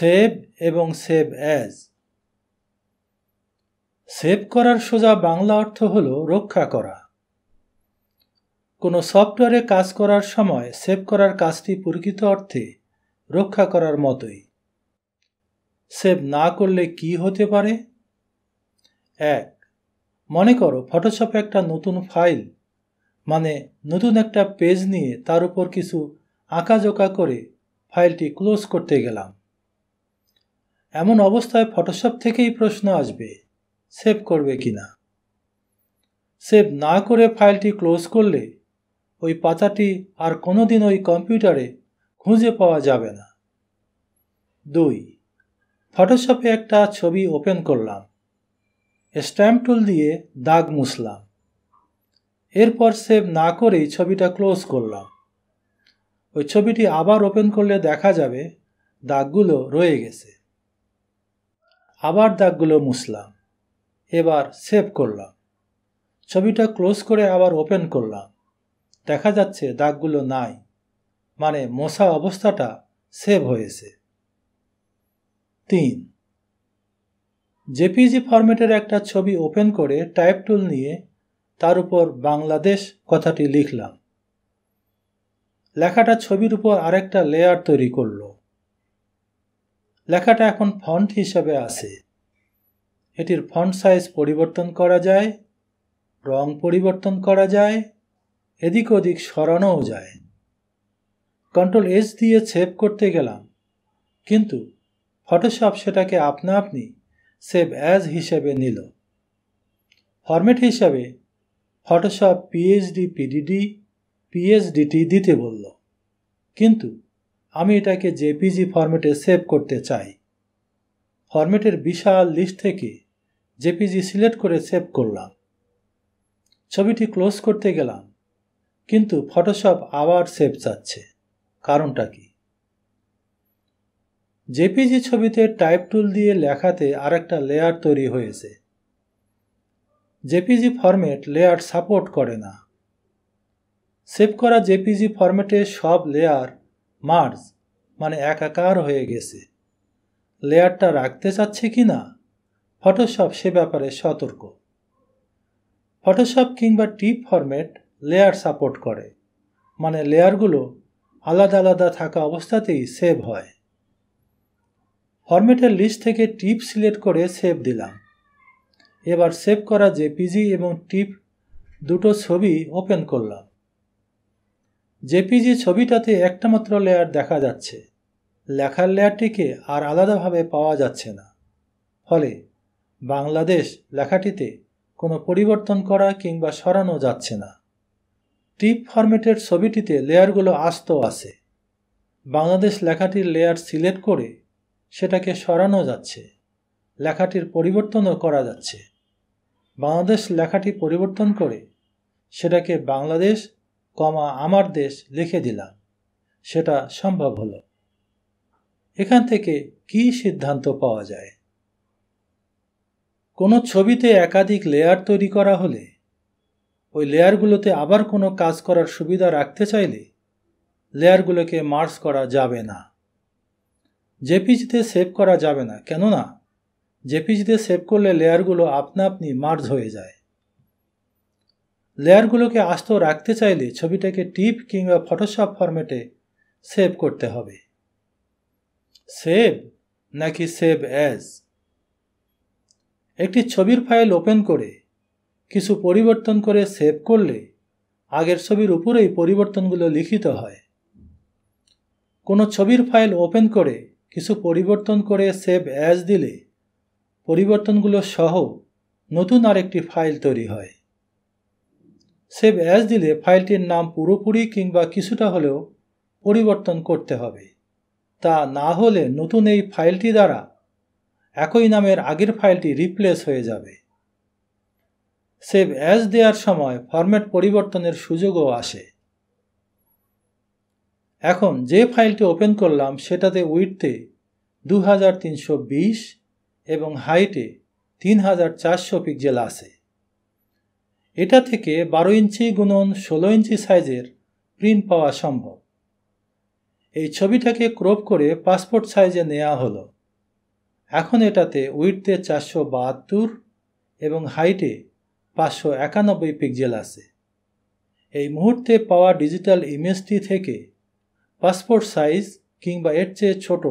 save এবং save as save করার সোজা বাংলা অর্থ হল রক্ষা করা কোনো সফটওয়্যারে কাজ করার সময় সেভ করার কাজটি প্রকৃত অর্থে রক্ষা করার মতোই সেভ না করলে কি হতে পারে এক মনে করো ফটোশপে একটা নতুন ফাইল মানে নতুন একটা পেজ নিয়ে তার উপর কিছু আঁকাজোকা করে ফাইলটি ক্লোজ করতে গেলাম এমন অবস্থায় ফটোশপ থেকেই প্রশ্ন আসবে সেভ করবে কি না সেভ না করে ফাইলটি ক্লোজ করলে ওই পাতাটি আর কোনোদিন ওই কম্পিউটারে খুঁজে পাওয়া যাবে না দুই ফটোশপে একটা ছবি ওপেন করলাম স্ট্যাম্প টুল দিয়ে দাগ মুছলাম এরপর সেভ না করেই ছবিটা ক্লোজ করলাম ওই ছবিটি আবার ওপেন করলে দেখা যাবে দাগগুলো রয়ে গেছে আবার দাগগুলো মুছলাম এবার সেভ করলাম ছবিটা ক্লোজ করে আবার ওপেন করলাম দেখা যাচ্ছে দাগগুলো নাই মানে মশা অবস্থাটা সেভ হয়েছে তিন জেপিজি ফরম্যাটের একটা ছবি ওপেন করে টাইপ টুল নিয়ে তার উপর বাংলাদেশ কথাটি লিখলাম লেখাটা ছবির উপর আরেকটা লেয়ার তৈরি করলো লেখাটা এখন ফন্ট হিসাবে আছে এটির ফন্ট সাইজ পরিবর্তন করা যায় রং পরিবর্তন করা যায় এদিক ওদিক সরানোও যায় কন্ট্রোল এস দিয়ে সেভ করতে গেলাম কিন্তু ফটোশপ সেটাকে আপনা আপনি সেভ অ্যাজ হিসেবে নিল ফরম্যাট হিসাবে ফটোশপ পিএইচডি পিডিডি পিএইচডিটি দিতে বলল কিন্তু আমি এটাকে জেপিজি ফরম্যাটে সেভ করতে চাই ফরম্যাটের বিশাল লিস্ট থেকে জেপিজি সিলেক্ট করে সেভ করলাম ছবিটি ক্লোজ করতে গেলাম কিন্তু ফটোশপ আবার সেভ চাচ্ছে কারণটা কি জেপিজি ছবিতে টাইপ টুল দিয়ে লেখাতে আরেকটা লেয়ার তৈরি হয়েছে জেপিজি ফরম্যাট লেয়ার সাপোর্ট করে না সেভ করা জেপিজি ফরম্যাটে সব লেয়ার মার্জ মানে একাকার হয়ে গেছে লেয়ারটা রাখতে চাচ্ছে কি না ফটোশপ সে ব্যাপারে সতর্ক ফটোশপ কিংবা টিপ ফরম্যাট লেয়ার সাপোর্ট করে মানে লেয়ারগুলো আলাদা আলাদা থাকা অবস্থাতেই সেভ হয় ফরম্যাটের লিস্ট থেকে টিপ সিলেক্ট করে সেভ দিলাম এবার সেভ করা জেপিজি এবং টিপ দুটো ছবি ওপেন করলাম জেপিজি ছবিটাতে একটা মাত্র লেয়ার দেখা যাচ্ছে লেখার লেয়ারটিকে আর আলাদাভাবে পাওয়া যাচ্ছে না ফলে বাংলাদেশ লেখাটিতে কোনো পরিবর্তন করা কিংবা সরানো যাচ্ছে না টিপ ফরম্যাটের ছবিটিতে লেয়ারগুলো আস্ত আছে বাংলাদেশ লেখাটির লেয়ার সিলেক্ট করে সেটাকে সরানো যাচ্ছে লেখাটির পরিবর্তনও করা যাচ্ছে বাংলাদেশ লেখাটি পরিবর্তন করে সেটাকে বাংলাদেশ কমা আমার দেশ লিখে দিলাম সেটা সম্ভব হলো এখান থেকে কি সিদ্ধান্ত পাওয়া যায় কোনো ছবিতে একাধিক লেয়ার তৈরি করা হলে ওই লেয়ারগুলোতে আবার কোনো কাজ করার সুবিধা রাখতে চাইলে লেয়ারগুলোকে মার্স করা যাবে না জেপিজিতে সেভ করা যাবে না কেননা জেপিজিতে সেভ করলে লেয়ারগুলো আপনা আপনি মার্জ হয়ে যায় লেয়ারগুলোকে আস্ত রাখতে চাইলে ছবিটাকে টিপ কিংবা ফটোশপ ফরম্যাটে সেভ করতে হবে সেভ নাকি সেভ অ্যাজ একটি ছবির ফাইল ওপেন করে কিছু পরিবর্তন করে সেভ করলে আগের ছবির উপরেই পরিবর্তনগুলো লিখিত হয় কোনো ছবির ফাইল ওপেন করে কিছু পরিবর্তন করে সেভ অ্যাজ দিলে পরিবর্তনগুলো সহ নতুন আরেকটি ফাইল তৈরি হয় সেভ অ্যাজ দিলে ফাইলটির নাম পুরোপুরি কিংবা কিছুটা হলেও পরিবর্তন করতে হবে তা না হলে নতুন এই ফাইলটি দ্বারা একই নামের আগের ফাইলটি রিপ্লেস হয়ে যাবে সেভ অ্যাজ দেওয়ার সময় ফরম্যাট পরিবর্তনের সুযোগও আসে এখন যে ফাইলটি ওপেন করলাম সেটাতে উইডতে দু এবং হাইটে তিন হাজার চারশো পিক্সেল আছে এটা থেকে বারো ইঞ্চি গুণন ষোলো ইঞ্চি সাইজের প্রিন্ট পাওয়া সম্ভব এই ছবিটাকে ক্রপ করে পাসপোর্ট সাইজে নেওয়া হলো এখন এটাতে উইডতে চারশো বাহাত্তর এবং হাইটে পাঁচশো একানব্বই পিক্সেল আছে এই মুহূর্তে পাওয়া ডিজিটাল ইমেজটি থেকে পাসপোর্ট সাইজ কিংবা এর চেয়ে ছোট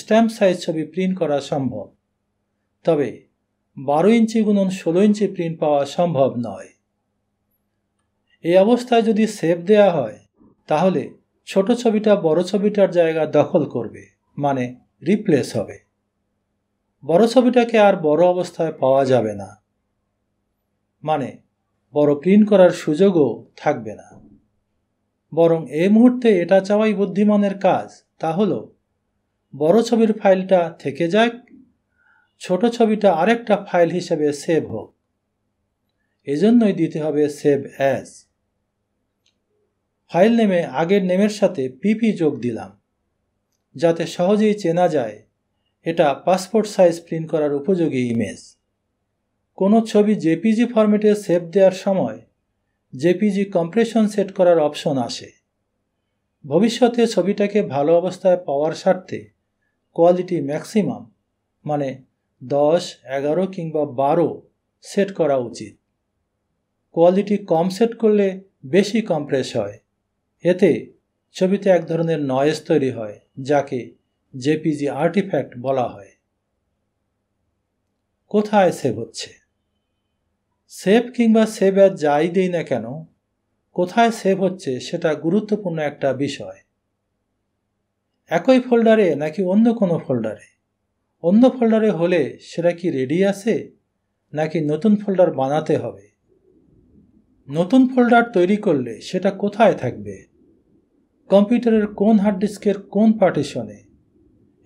স্ট্যাম্প সাইজ ছবি প্রিন্ট করা সম্ভব তবে বারো ইঞ্চি গুণন ষোলো ইঞ্চি প্রিন্ট পাওয়া সম্ভব নয় এই অবস্থায় যদি সেভ দেয়া হয় তাহলে ছোট ছবিটা বড় ছবিটার জায়গা দখল করবে মানে রিপ্লেস হবে বড় ছবিটাকে আর বড় অবস্থায় পাওয়া যাবে না মানে বড় প্রিন্ট করার সুযোগও থাকবে না বরং এ মুহূর্তে এটা চাওয়াই বুদ্ধিমানের কাজ তা হলো বড় ছবির ফাইলটা থেকে যাক ছোট ছবিটা আরেকটা ফাইল হিসেবে সেভ হোক এজন্যই দিতে হবে সেভ অ্যাজ ফাইল নেমে আগের নেমের সাথে পিপি যোগ দিলাম যাতে সহজেই চেনা যায় এটা পাসপোর্ট সাইজ প্রিন্ট করার উপযোগী ইমেজ কোনো ছবি জেপিজি ফরম্যাটে সেভ দেওয়ার সময় জেপিজি কম্প্রেশন সেট করার অপশন আসে ভবিষ্যতে ছবিটাকে ভালো অবস্থায় পাওয়ার স্বার্থে কোয়ালিটি ম্যাক্সিমাম মানে দশ এগারো কিংবা বারো সেট করা উচিত কোয়ালিটি কম সেট করলে বেশি কম্প্রেস হয় এতে ছবিতে এক ধরনের নয়েজ তৈরি হয় যাকে জেপিজি আর্টিফ্যাক্ট বলা হয় কোথায় সেভ হচ্ছে সেভ কিংবা সেভ অ্যাজ যাই দেই না কেন কোথায় সেভ হচ্ছে সেটা গুরুত্বপূর্ণ একটা বিষয় একই ফোল্ডারে নাকি অন্য কোনো ফোল্ডারে অন্য ফোল্ডারে হলে সেটা কি রেডি আছে নাকি নতুন ফোল্ডার বানাতে হবে নতুন ফোল্ডার তৈরি করলে সেটা কোথায় থাকবে কম্পিউটারের কোন হার্ড ডিস্কের কোন পার্টিশনে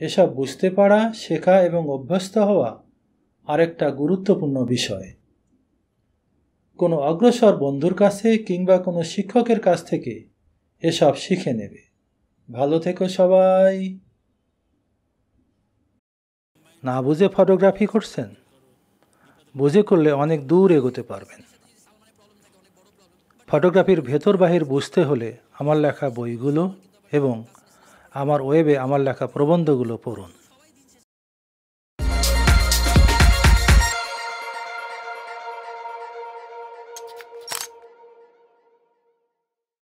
এসব বুঝতে পারা শেখা এবং অভ্যস্ত হওয়া আরেকটা গুরুত্বপূর্ণ বিষয় কোনো অগ্রসর বন্ধুর কাছে কিংবা কোনো শিক্ষকের কাছ থেকে এসব শিখে নেবে ভালো থেকো সবাই না বুঝে ফটোগ্রাফি করছেন বুঝে করলে অনেক দূর এগোতে পারবেন ফটোগ্রাফির ভেতর বাহির বুঝতে হলে আমার লেখা বইগুলো এবং আমার ওয়েবে আমার লেখা প্রবন্ধগুলো পড়ুন